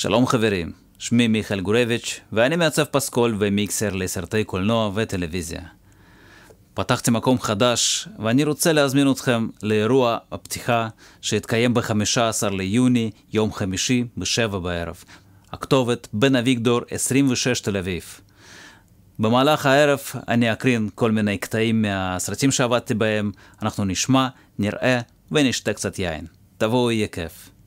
שלום חברים, שמי מיכאל גורביץ' ואני מעצב פסקול ומיקסר לסרטי קולנוע וטלוויזיה. פתחתי מקום חדש ואני רוצה להזמין אתכם לאירוע הפתיחה שיתקיים ב-15 ליוני, יום חמישי, ב-7 בערב. הכתובת בן אביגדור 26 תל אביב. במהלך הערב אני אקרין כל מיני קטעים מהסרטים שעבדתי בהם, אנחנו נשמע, נראה ונשתה קצת יין. תבואו, יהיה כיף.